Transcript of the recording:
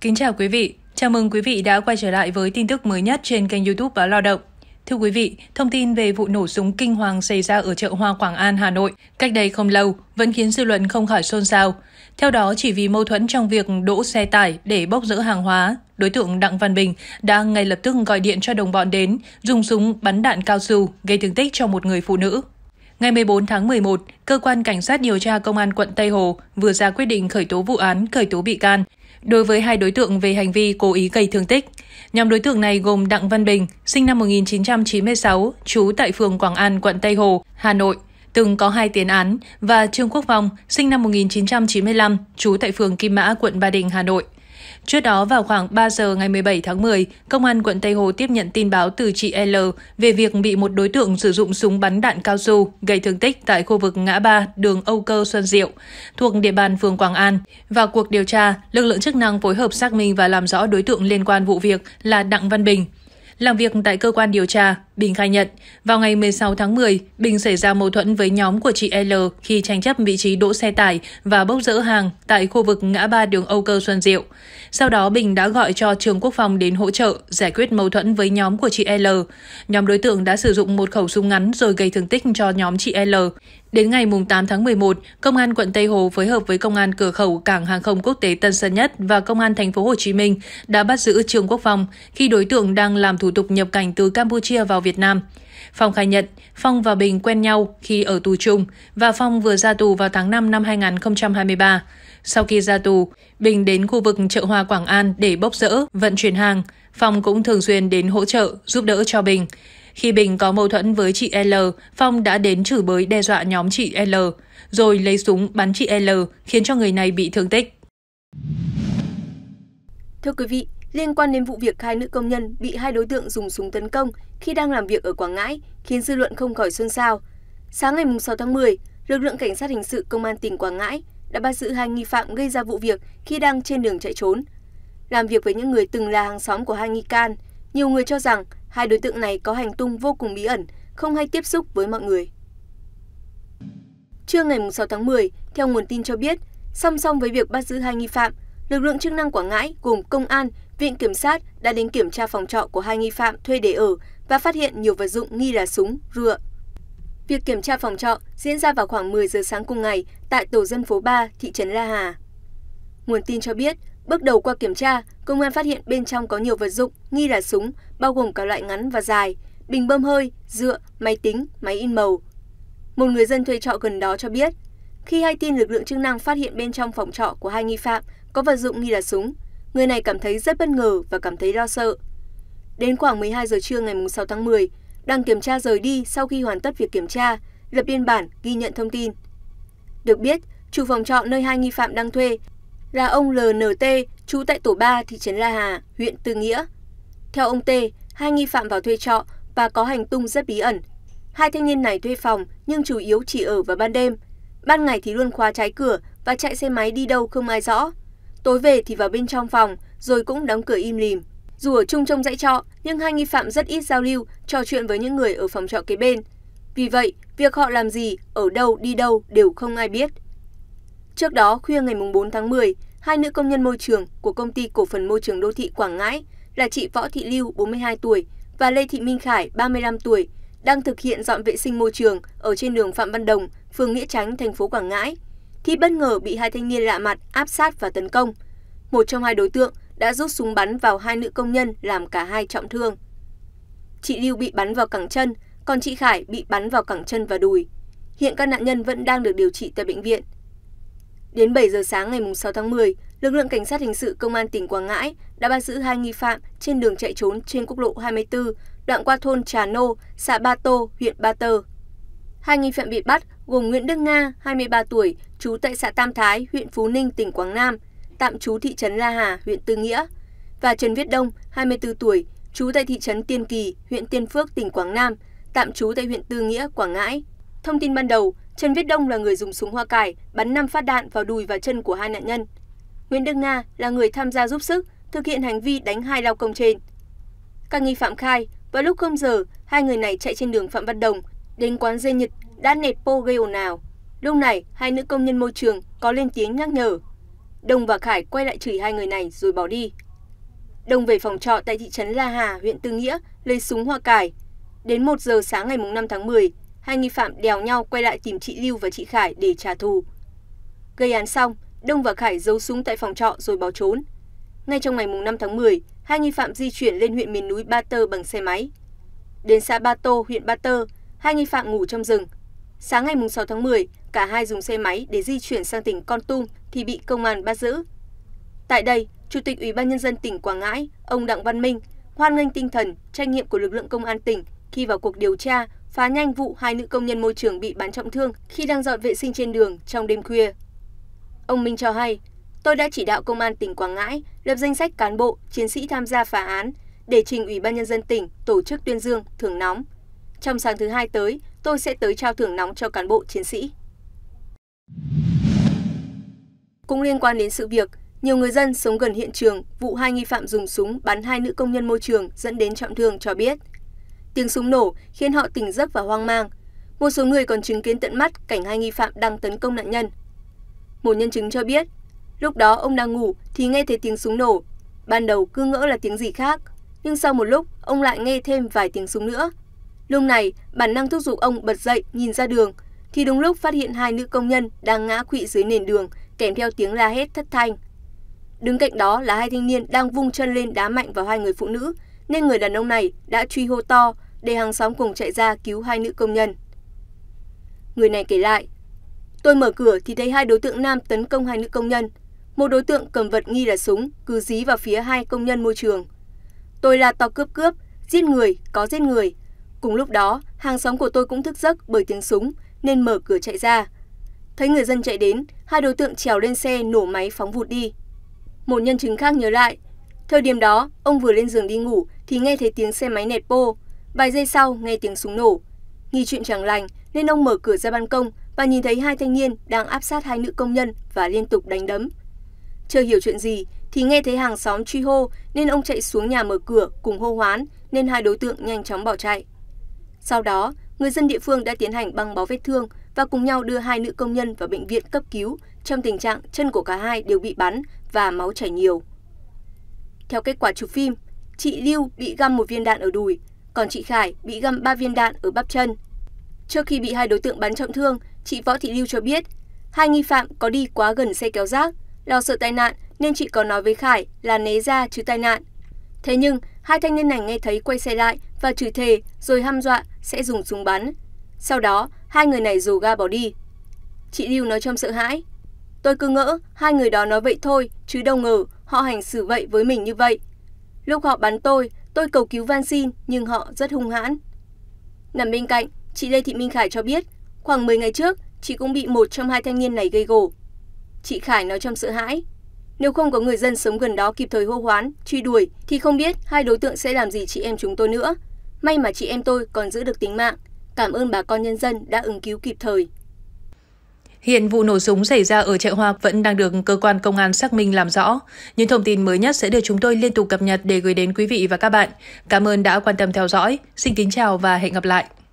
Kính chào quý vị, chào mừng quý vị đã quay trở lại với tin tức mới nhất trên kênh YouTube Báo Lao động. Thưa quý vị, thông tin về vụ nổ súng kinh hoàng xảy ra ở chợ Hoa Quảng An, Hà Nội cách đây không lâu vẫn khiến dư luận không khỏi xôn xao. Theo đó, chỉ vì mâu thuẫn trong việc đỗ xe tải để bốc rỡ hàng hóa, đối tượng Đặng Văn Bình đã ngay lập tức gọi điện cho đồng bọn đến, dùng súng bắn đạn cao su gây thương tích cho một người phụ nữ. Ngày 14 tháng 11, cơ quan cảnh sát điều tra công an quận Tây Hồ vừa ra quyết định khởi tố vụ án, khởi tố bị can, đối với hai đối tượng về hành vi cố ý gây thương tích. Nhóm đối tượng này gồm Đặng Văn Bình, sinh năm 1996, trú tại phường Quảng An, quận Tây Hồ, Hà Nội, từng có hai tiền án, và Trương Quốc Phong, sinh năm 1995, trú tại phường Kim Mã, quận Ba Đình, Hà Nội. Trước đó vào khoảng 3 giờ ngày 17 tháng 10, Công an quận Tây Hồ tiếp nhận tin báo từ chị L về việc bị một đối tượng sử dụng súng bắn đạn cao su gây thương tích tại khu vực ngã ba đường Âu Cơ Xuân Diệu, thuộc địa bàn phường Quảng An. Vào cuộc điều tra, lực lượng chức năng phối hợp xác minh và làm rõ đối tượng liên quan vụ việc là Đặng Văn Bình. Làm việc tại cơ quan điều tra, Bình khai nhận, vào ngày 16 tháng 10, Bình xảy ra mâu thuẫn với nhóm của chị L khi tranh chấp vị trí đỗ xe tải và bốc rỡ hàng tại khu vực ngã ba đường Âu Cơ Xuân Diệu. Sau đó, Bình đã gọi cho trường quốc phòng đến hỗ trợ giải quyết mâu thuẫn với nhóm của chị L. Nhóm đối tượng đã sử dụng một khẩu súng ngắn rồi gây thương tích cho nhóm chị L. Đến ngày 8 tháng 11, Công an quận Tây Hồ phối hợp với Công an cửa khẩu Cảng hàng không quốc tế Tân Sơn Nhất và Công an thành phố Hồ Chí Minh đã bắt giữ Trường Quốc Phong khi đối tượng đang làm thủ tục nhập cảnh từ Campuchia vào Việt Nam. Phong khai nhận, Phong và Bình quen nhau khi ở tù chung và Phong vừa ra tù vào tháng 5 năm 2023. Sau khi ra tù, Bình đến khu vực chợ hoa Quảng An để bốc rỡ, vận chuyển hàng. Phong cũng thường xuyên đến hỗ trợ, giúp đỡ cho Bình. Khi Bình có mâu thuẫn với chị L, Phong đã đến chửi bới đe dọa nhóm chị L, rồi lấy súng bắn chị L, khiến cho người này bị thương tích. Thưa quý vị, liên quan đến vụ việc hai nữ công nhân bị hai đối tượng dùng súng tấn công khi đang làm việc ở Quảng Ngãi khiến dư luận không khỏi xôn xao. Sáng ngày 6 tháng 10, lực lượng cảnh sát hình sự công an tỉnh Quảng Ngãi đã bắt giữ hai nghi phạm gây ra vụ việc khi đang trên đường chạy trốn. Làm việc với những người từng là hàng xóm của hai nghi can, nhiều người cho rằng hai đối tượng này có hành tung vô cùng bí ẩn, không hay tiếp xúc với mọi người. Trưa ngày 6 tháng 10, theo nguồn tin cho biết, song song với việc bắt giữ hai nghi phạm, lực lượng chức năng Quảng Ngãi gồm công an, viện kiểm sát đã đến kiểm tra phòng trọ của hai nghi phạm thuê để ở và phát hiện nhiều vật dụng nghi là súng, rựa. Việc kiểm tra phòng trọ diễn ra vào khoảng 10 giờ sáng cùng ngày tại tổ dân phố 3, thị trấn La Hà. Nguồn tin cho biết, bước đầu qua kiểm tra, công an phát hiện bên trong có nhiều vật dụng nghi là súng, bao gồm cả loại ngắn và dài, bình bơm hơi, dựa, máy tính, máy in màu. Một người dân thuê trọ gần đó cho biết, khi hay tin lực lượng chức năng phát hiện bên trong phòng trọ của hai nghi phạm có vật dụng nghi là súng người này cảm thấy rất bất ngờ và cảm thấy lo sợ đến khoảng 12 giờ trưa ngày 6 tháng 10 đang kiểm tra rời đi sau khi hoàn tất việc kiểm tra lập biên bản ghi nhận thông tin được biết chủ phòng trọ nơi hai nghi phạm đang thuê là ông LNT trú tại tổ 3 thị trấn La Hà huyện Tư Nghĩa theo ông T hai nghi phạm vào thuê trọ và có hành tung rất bí ẩn hai thanh niên này thuê phòng nhưng chủ yếu chỉ ở vào ban đêm ban ngày thì luôn khóa trái cửa và chạy xe máy đi đâu không ai rõ. Tối về thì vào bên trong phòng, rồi cũng đóng cửa im lìm. Dù ở chung trong dãy trọ, nhưng hai nghi phạm rất ít giao lưu, trò chuyện với những người ở phòng trọ kế bên. Vì vậy, việc họ làm gì, ở đâu, đi đâu đều không ai biết. Trước đó, khuya ngày 4 tháng 10, hai nữ công nhân môi trường của công ty cổ phần môi trường đô thị Quảng Ngãi là chị Võ Thị Lưu, 42 tuổi, và Lê Thị Minh Khải, 35 tuổi, đang thực hiện dọn vệ sinh môi trường ở trên đường Phạm Văn Đồng, phường nghĩa tránh thành phố quảng ngãi thì bất ngờ bị hai thanh niên lạ mặt áp sát và tấn công một trong hai đối tượng đã rút súng bắn vào hai nữ công nhân làm cả hai trọng thương chị lưu bị bắn vào cẳng chân còn chị khải bị bắn vào cẳng chân và đùi hiện các nạn nhân vẫn đang được điều trị tại bệnh viện Đến 7 giờ sáng ngày 6 tháng 10, lực lượng cảnh sát hình sự công an tỉnh Quảng Ngãi đã bắt giữ hai nghi phạm trên đường chạy trốn trên quốc lộ 24, đoạn qua thôn Trà Nô, xã Ba Tô, huyện Ba Tơ hai nghi phạm bị bắt gồm nguyễn đức nga hai mươi ba tuổi trú tại xã tam thái huyện phú ninh tỉnh quảng nam tạm trú thị trấn la hà huyện tư nghĩa và trần viết đông hai mươi bốn tuổi trú tại thị trấn tiên kỳ huyện tiên phước tỉnh quảng nam tạm trú tại huyện tư nghĩa quảng ngãi thông tin ban đầu trần viết đông là người dùng súng hoa cải bắn năm phát đạn vào đùi và chân của hai nạn nhân nguyễn đức nga là người tham gia giúp sức thực hiện hành vi đánh hai lao công trên các nghi phạm khai vào lúc không giờ hai người này chạy trên đường phạm văn đồng Đến quán dê Nhật đã nẹt pô gây ồn ào. Lúc này, hai nữ công nhân môi trường có lên tiếng nhắc nhở. Đông và Khải quay lại chửi hai người này rồi bỏ đi. Đông về phòng trọ tại thị trấn La Hà, huyện Tư Nghĩa, lấy súng hoa cải. Đến 1 giờ sáng ngày 5 tháng 10, hai nghi phạm đèo nhau quay lại tìm chị Lưu và chị Khải để trả thù. Gây án xong, Đông và Khải giấu súng tại phòng trọ rồi bỏ trốn. Ngay trong ngày 5 tháng 10, hai nghi phạm di chuyển lên huyện miền núi Ba Tơ bằng xe máy. Đến xã Ba Tô, huyện Ba Tơ, hai nghi phạm ngủ trong rừng. Sáng ngày 6 tháng 10, cả hai dùng xe máy để di chuyển sang tỉnh Con Tum thì bị công an bắt giữ. Tại đây, Chủ tịch Ủy ban nhân dân tỉnh Quảng Ngãi, ông Đặng Văn Minh hoan nghênh tinh thần, trách nhiệm của lực lượng công an tỉnh khi vào cuộc điều tra phá nhanh vụ hai nữ công nhân môi trường bị bắn trọng thương khi đang dọn vệ sinh trên đường trong đêm khuya. Ông Minh cho hay, tôi đã chỉ đạo công an tỉnh Quảng Ngãi lập danh sách cán bộ, chiến sĩ tham gia phá án để trình Ủy ban nhân dân tỉnh tổ chức tuyên dương, thưởng nóng, trong sáng thứ hai tới, tôi sẽ tới trao thưởng nóng cho cán bộ chiến sĩ. Cũng liên quan đến sự việc, nhiều người dân sống gần hiện trường vụ hai nghi phạm dùng súng bắn hai nữ công nhân môi trường dẫn đến trọng thương cho biết. Tiếng súng nổ khiến họ tỉnh giấc và hoang mang. Một số người còn chứng kiến tận mắt cảnh hai nghi phạm đang tấn công nạn nhân. Một nhân chứng cho biết, lúc đó ông đang ngủ thì nghe thấy tiếng súng nổ. Ban đầu cứ ngỡ là tiếng gì khác, nhưng sau một lúc ông lại nghe thêm vài tiếng súng nữa lúc này bản năng thúc giục ông bật dậy nhìn ra đường thì đúng lúc phát hiện hai nữ công nhân đang ngã quỵ dưới nền đường kèm theo tiếng la hét thất thanh đứng cạnh đó là hai thanh niên đang vung chân lên đá mạnh vào hai người phụ nữ nên người đàn ông này đã truy hô to để hàng xóm cùng chạy ra cứu hai nữ công nhân người này kể lại tôi mở cửa thì thấy hai đối tượng nam tấn công hai nữ công nhân một đối tượng cầm vật nghi là súng cứ dí vào phía hai công nhân môi trường tôi là to cướp cướp giết người có giết người Cùng lúc đó, hàng xóm của tôi cũng thức giấc bởi tiếng súng nên mở cửa chạy ra. Thấy người dân chạy đến, hai đối tượng trèo lên xe nổ máy phóng vụt đi. Một nhân chứng khác nhớ lại, thời điểm đó ông vừa lên giường đi ngủ thì nghe thấy tiếng xe máy nẹt bô, vài giây sau nghe tiếng súng nổ. Nghi chuyện chẳng lành nên ông mở cửa ra ban công và nhìn thấy hai thanh niên đang áp sát hai nữ công nhân và liên tục đánh đấm. Chưa hiểu chuyện gì thì nghe thấy hàng xóm truy hô nên ông chạy xuống nhà mở cửa cùng hô hoán nên hai đối tượng nhanh chóng bỏ chạy sau đó người dân địa phương đã tiến hành băng bó vết thương và cùng nhau đưa hai nữ công nhân vào bệnh viện cấp cứu trong tình trạng chân của cả hai đều bị bắn và máu chảy nhiều theo kết quả chụp phim chị lưu bị găm một viên đạn ở đùi còn chị khải bị găm ba viên đạn ở bắp chân trước khi bị hai đối tượng bắn trọng thương chị võ thị lưu cho biết hai nghi phạm có đi quá gần xe kéo rác lo sợ tai nạn nên chị có nói với khải là né ra chứ tai nạn thế nhưng hai thanh niên này nghe thấy quay xe lại và chửi thề rồi hăm dọa sẽ dùng súng bắn. Sau đó, hai người này rồ ga bỏ đi. Chị Lưu nói trong sợ hãi. Tôi cứ ngỡ hai người đó nói vậy thôi, chứ đâu ngờ họ hành xử vậy với mình như vậy. Lúc họ bắn tôi, tôi cầu cứu van xin nhưng họ rất hung hãn. Nằm bên cạnh, chị Lê Thị Minh Khải cho biết, khoảng 10 ngày trước, chị cũng bị một trong hai thanh niên này gây gổ. Chị Khải nói trong sợ hãi nếu không có người dân sống gần đó kịp thời hô hoán truy đuổi thì không biết hai đối tượng sẽ làm gì chị em chúng tôi nữa may mà chị em tôi còn giữ được tính mạng cảm ơn bà con nhân dân đã ứng cứu kịp thời Hiện vụ nổ súng xảy ra ở chợ Hoa vẫn đang được cơ quan công an xác minh làm rõ. Những thông tin mới nhất sẽ được chúng tôi liên tục cập nhật để gửi đến quý vị và các bạn. Cảm ơn đã quan tâm theo dõi. Xin kính chào và hẹn gặp lại.